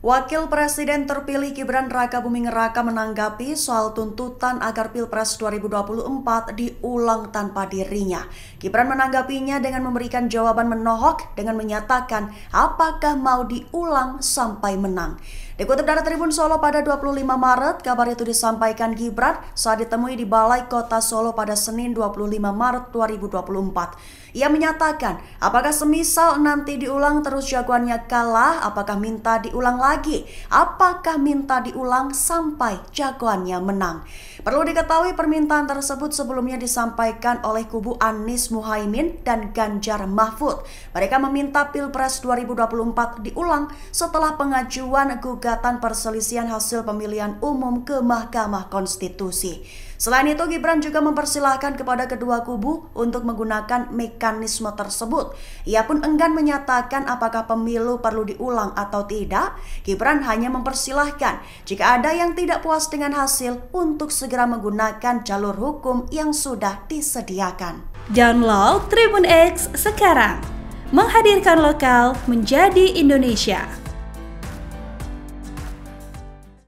Wakil Presiden terpilih Gibran Raka Buming Raka menanggapi soal tuntutan agar Pilpres 2024 diulang tanpa dirinya. Gibran menanggapinya dengan memberikan jawaban menohok dengan menyatakan apakah mau diulang sampai menang. Dikutip dari Tribun Solo pada 25 Maret, kabar itu disampaikan Gibran saat ditemui di Balai Kota Solo pada Senin 25 Maret 2024. Ia menyatakan, apakah semisal nanti diulang terus jagoannya kalah, apakah minta diulang lagi? lagi. Apakah minta diulang sampai jagoannya menang? Perlu diketahui permintaan tersebut sebelumnya disampaikan oleh kubu Anies Muhaimin dan Ganjar Mahfud. Mereka meminta Pilpres 2024 diulang setelah pengajuan gugatan perselisihan hasil pemilihan umum ke Mahkamah Konstitusi. Selain itu, Gibran juga mempersilahkan kepada kedua kubu untuk menggunakan mekanisme tersebut. Ia pun enggan menyatakan apakah pemilu perlu diulang atau tidak. Gibran hanya mempersilahkan jika ada yang tidak puas dengan hasil untuk segera menggunakan jalur hukum yang sudah disediakan. Download Tribun X sekarang, menghadirkan lokal menjadi Indonesia.